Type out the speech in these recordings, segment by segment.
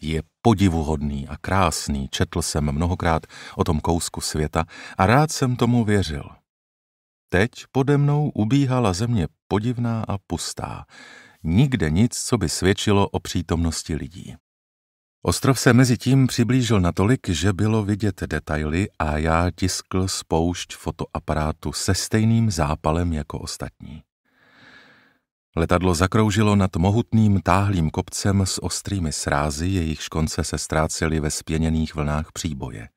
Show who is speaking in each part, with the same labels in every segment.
Speaker 1: je podivuhodný a krásný, četl jsem mnohokrát o tom kousku světa a rád jsem tomu věřil. Teď pode mnou ubíhala země podivná a pustá, nikde nic, co by svědčilo o přítomnosti lidí. Ostrov se mezi tím přiblížil natolik, že bylo vidět detaily a já tiskl spoušť fotoaparátu se stejným zápalem jako ostatní. Letadlo zakroužilo nad mohutným táhlým kopcem s ostrými srázy, jejichž konce se ztrácely ve spěněných vlnách příboje.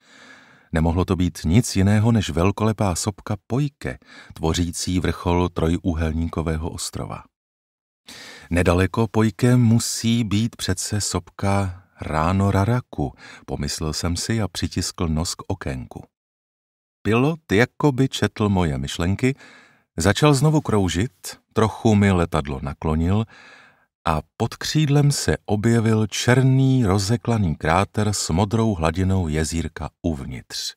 Speaker 1: Nemohlo to být nic jiného než velkolepá sopka Pojke, tvořící vrchol trojúhelníkového ostrova. Nedaleko Pojke musí být přece sopka Ráno Raraku, pomyslel jsem si a přitiskl nos k okénku. Pilot jako by četl moje myšlenky Začal znovu kroužit, trochu mi letadlo naklonil a pod křídlem se objevil černý rozeklaný kráter s modrou hladinou jezírka uvnitř.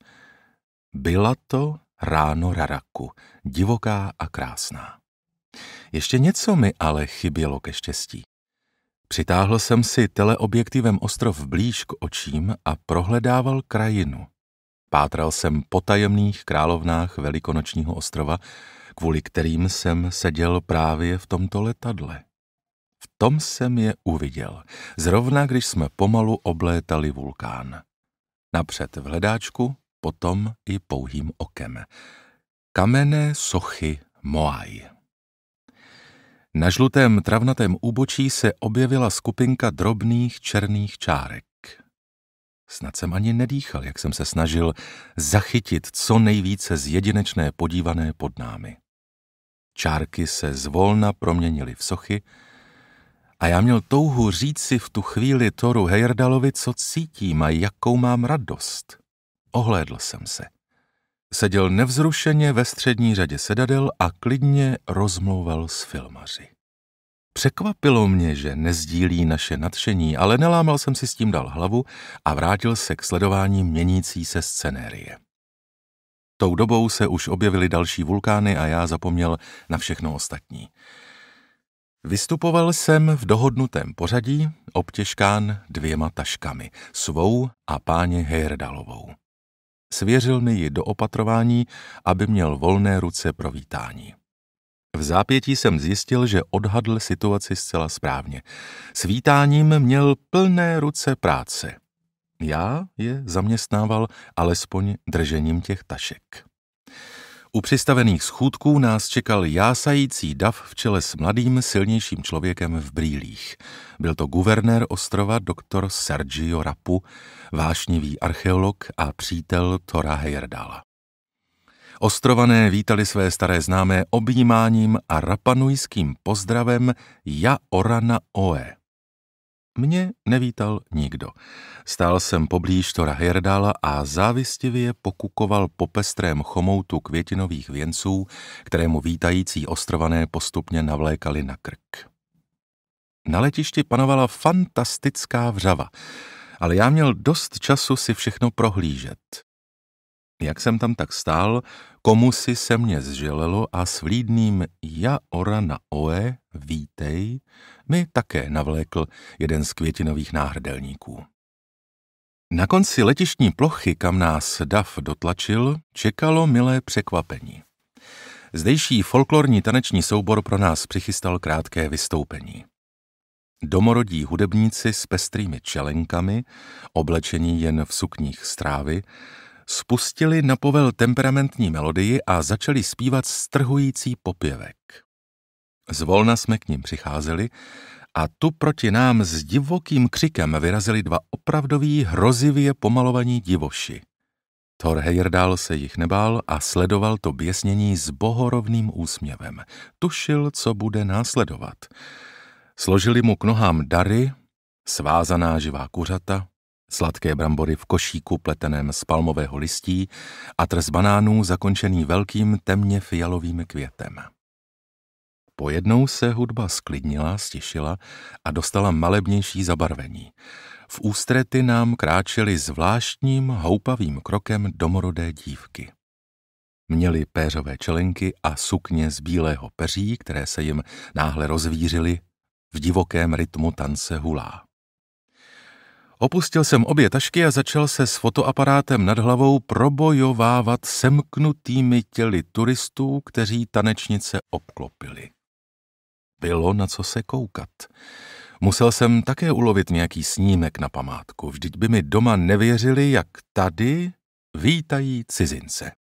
Speaker 1: Byla to ráno Raraku, divoká a krásná. Ještě něco mi ale chybělo ke štěstí. Přitáhl jsem si teleobjektivem ostrov blíž k očím a prohledával krajinu. Pátral jsem po tajemných královnách Velikonočního ostrova, kvůli kterým jsem seděl právě v tomto letadle. V tom jsem je uviděl, zrovna když jsme pomalu oblétali vulkán. Napřed v hledáčku, potom i pouhým okem. Kamenné sochy Moai. Na žlutém travnatém úbočí se objevila skupinka drobných černých čárek. Snad jsem ani nedýchal, jak jsem se snažil zachytit co nejvíce z jedinečné podívané pod námi. Čárky se zvolna proměnily v sochy a já měl touhu říct si v tu chvíli Toru Heyerdalovi, co cítím a jakou mám radost. Ohlédl jsem se. Seděl nevzrušeně ve střední řadě sedadel a klidně rozmlouval s filmaři. Překvapilo mě, že nezdílí naše nadšení, ale nelámal jsem si s tím dal hlavu a vrátil se k sledování měnící se scenérie. Tou dobou se už objevily další vulkány a já zapomněl na všechno ostatní. Vystupoval jsem v dohodnutém pořadí, obtěžkán dvěma taškami, svou a páně Herdalovou. Svěřil mi ji do opatrování, aby měl volné ruce pro vítání. V zápětí jsem zjistil, že odhadl situaci zcela správně. S vítáním měl plné ruce práce. Já je zaměstnával alespoň držením těch tašek. U přistavených schůdků nás čekal jásající dav v čele s mladým, silnějším člověkem v brýlích. Byl to guvernér ostrova doktor Sergio Rapu, vášnivý archeolog a přítel Tora Heyerdala. Ostrované vítali své staré známé objímáním a rapanujským pozdravem Ja Orana Oe. Mě nevítal nikdo. Stál jsem poblíž Tora Herdala a závistivě pokukoval po pestrém chomoutu květinových věnců, kterému vítající ostrované postupně navlékali na krk. Na letišti panovala fantastická vřava, ale já měl dost času si všechno prohlížet. Jak jsem tam tak stál, komu si se mě zželelo a s vlídným ja ora na oe, vítej, mi také navlékl jeden z květinových náhrdelníků. Na konci letišní plochy, kam nás Dav dotlačil, čekalo milé překvapení. Zdejší folklorní taneční soubor pro nás přichystal krátké vystoupení. Domorodí hudebníci s pestrými čelenkami, oblečení jen v sukních strávy, spustili na povel temperamentní melodii a začali zpívat strhující popěvek. Zvolna jsme k ním přicházeli a tu proti nám s divokým křikem vyrazili dva opravdoví hrozivě pomalovaní divoši. Thor Heyerdahl se jich nebál a sledoval to běsnění s bohorovným úsměvem. Tušil, co bude následovat. Složili mu k nohám dary, svázaná živá kuřata, sladké brambory v košíku pleteném z palmového listí a trz banánů zakončený velkým temně fialovým květem. Pojednou se hudba sklidnila, stišila a dostala malebnější zabarvení. V ústrety nám kráčely zvláštním houpavým krokem domorodé dívky. Měli péřové čelenky a sukně z bílého peří, které se jim náhle rozvířily v divokém rytmu tance hulá. Opustil jsem obě tašky a začal se s fotoaparátem nad hlavou probojovávat semknutými těly turistů, kteří tanečnice obklopili bylo na co se koukat. Musel jsem také ulovit nějaký snímek na památku, vždyť by mi doma nevěřili, jak tady vítají cizince.